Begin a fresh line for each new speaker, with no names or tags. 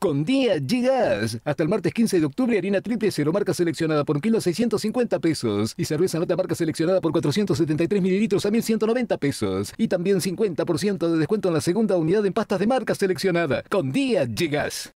Con día gigas. Hasta el martes 15 de octubre, harina triple cero marca seleccionada por 1,650 650 pesos. Y cerveza nota marca seleccionada por 473 mililitros a 1190 pesos. Y también 50% de descuento en la segunda unidad en pastas de marca seleccionada. Con día gigas.